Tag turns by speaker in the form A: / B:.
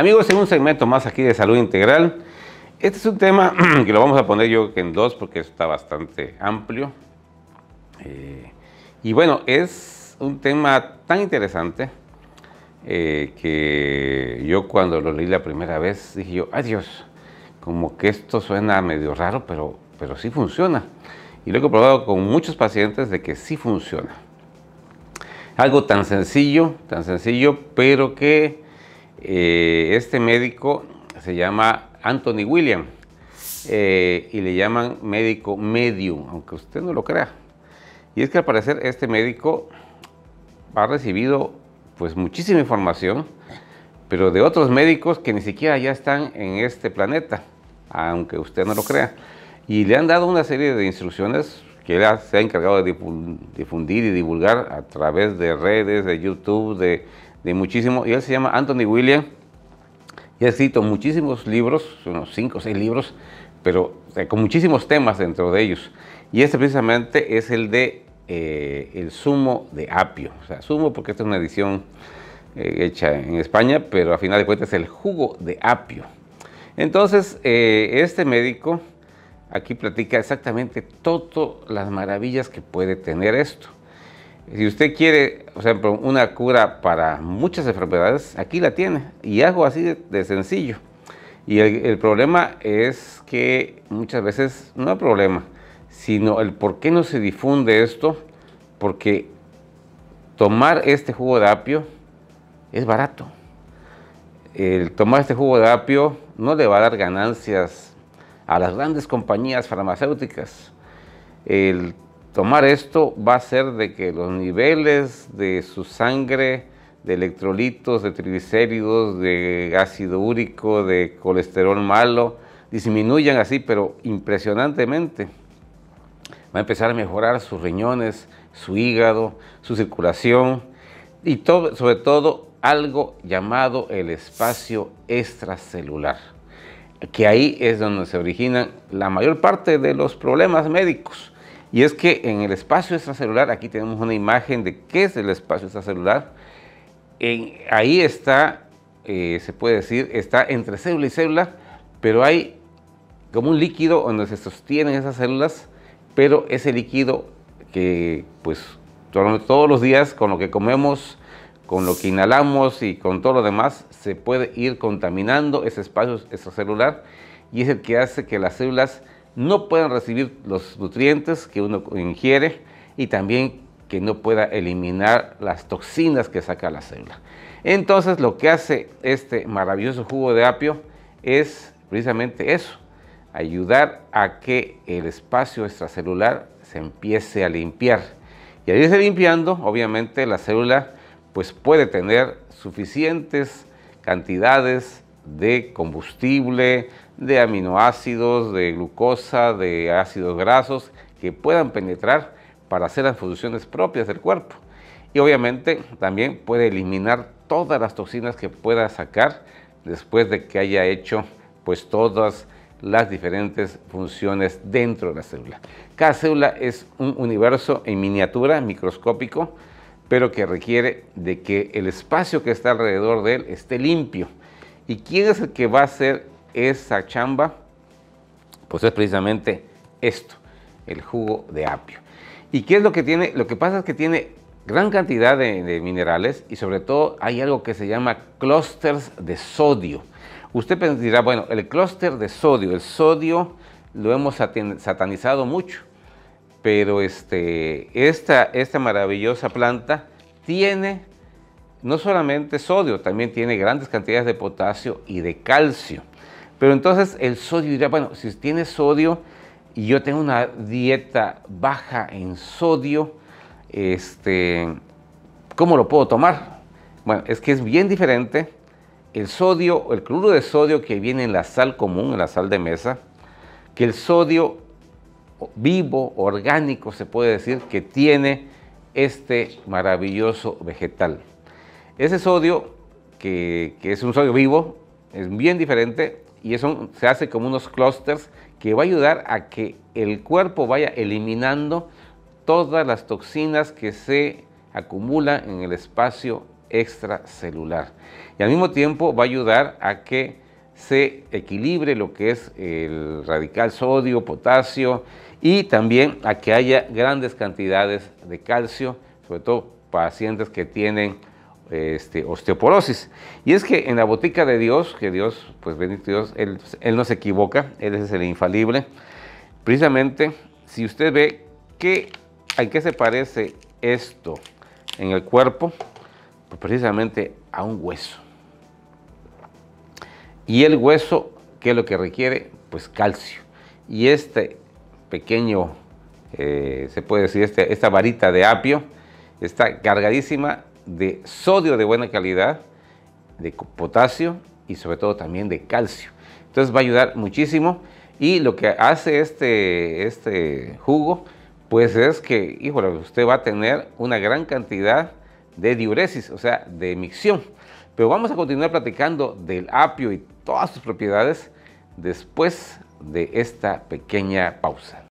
A: Amigos, en un segmento más aquí de salud integral, este es un tema que lo vamos a poner yo en dos porque está bastante amplio. Eh, y bueno, es un tema tan interesante eh, que yo cuando lo leí la primera vez dije yo, ay Dios, como que esto suena medio raro, pero, pero sí funciona. Y lo he comprobado con muchos pacientes de que sí funciona. Algo tan sencillo, tan sencillo, pero que eh, este médico se llama Anthony William eh, y le llaman médico medium, aunque usted no lo crea. Y es que al parecer este médico ha recibido pues muchísima información, pero de otros médicos que ni siquiera ya están en este planeta, aunque usted no lo crea. Y le han dado una serie de instrucciones que él se ha encargado de difundir y divulgar a través de redes, de YouTube, de de muchísimo, y él se llama Anthony William, y ha escrito muchísimos libros, unos 5 o 6 libros, pero con muchísimos temas dentro de ellos. Y este precisamente es el de eh, el zumo de apio, o sea, zumo porque esta es una edición eh, hecha en España, pero a final de cuentas es el jugo de apio. Entonces, eh, este médico aquí platica exactamente todas las maravillas que puede tener esto. Si usted quiere, una cura para muchas enfermedades, aquí la tiene. Y algo así de, sencillo. Y el, problema es que muchas veces no hay problema, sino el por qué no se difunde esto, porque tomar este jugo de apio es barato. El tomar este jugo de apio no le va a dar ganancias a las grandes compañías farmacéuticas. El Tomar esto va a hacer de que los niveles de su sangre, de electrolitos, de triglicéridos, de ácido úrico, de colesterol malo, disminuyan así, pero impresionantemente. Va a empezar a mejorar sus riñones, su hígado, su circulación y sobre todo algo llamado el espacio extracelular, que ahí es donde se originan la mayor parte de los problemas médicos y es que en el espacio extracelular, aquí tenemos una imagen de qué es el espacio extracelular. En, ahí está, eh, se puede decir, está entre célula y célula, pero hay como un líquido donde se sostienen esas células, pero ese líquido que pues todos los días con lo que comemos, con lo que inhalamos y con todo lo demás, se puede ir contaminando ese espacio extracelular y es el que hace que las células no puedan recibir los nutrientes que uno ingiere y también que no pueda eliminar las toxinas que saca la célula. Entonces lo que hace este maravilloso jugo de apio es precisamente eso, ayudar a que el espacio extracelular se empiece a limpiar. Y al irse limpiando, obviamente la célula pues puede tener suficientes cantidades de combustible, de aminoácidos, de glucosa, de ácidos grasos que puedan penetrar para hacer las funciones propias del cuerpo. Y obviamente también puede eliminar todas las toxinas que pueda sacar después de que haya hecho pues todas las diferentes funciones dentro de la célula. Cada célula es un universo en miniatura, microscópico, pero que requiere de que el espacio que está alrededor de él esté limpio ¿Y quién es el que va a hacer esa chamba? Pues es precisamente esto, el jugo de apio. ¿Y qué es lo que tiene? Lo que pasa es que tiene gran cantidad de, minerales y sobre todo hay algo que se llama clústeres de sodio. Usted pensará, bueno, el clúster de sodio, el sodio lo hemos satanizado mucho, pero este, esta maravillosa planta tiene no solamente sodio, también tiene grandes cantidades de potasio y de calcio. Pero entonces el sodio dirá, bueno, si tiene sodio y yo tengo una dieta baja en sodio, este, ¿cómo lo puedo tomar? Bueno, es que es bien diferente el sodio, el cloro de sodio que viene en la sal común, en la sal de mesa, que el sodio vivo, orgánico, se puede decir, que tiene este maravilloso vegetal. Ese sodio, que, es un sodio vivo, es bien diferente y eso se hace como unos clústeres que va a ayudar a que el cuerpo vaya eliminando todas las toxinas que se acumulan en el espacio extracelular. Y al mismo tiempo va a ayudar a que se equilibre lo que es el radical sodio, potasio y también a que haya grandes cantidades de calcio, sobre todo pacientes que tienen este, osteoporosis. Y es que en la botica de Dios, que Dios, pues bendito Dios, Él, no se equivoca, Él es el infalible. Precisamente, si usted ve que, a qué se parece esto en el cuerpo, pues precisamente a un hueso. Y el hueso, ¿qué es lo que requiere? Pues calcio. Y este pequeño, eh, se puede decir, este, esta varita de apio, está cargadísima de sodio de buena calidad, de potasio y sobre todo también de calcio. Entonces va a ayudar muchísimo y lo que hace este, este jugo pues es que, híjole, usted va a tener una gran cantidad de diuresis, o sea, de emisión. Pero vamos a continuar platicando del apio y todas sus propiedades después de esta pequeña pausa.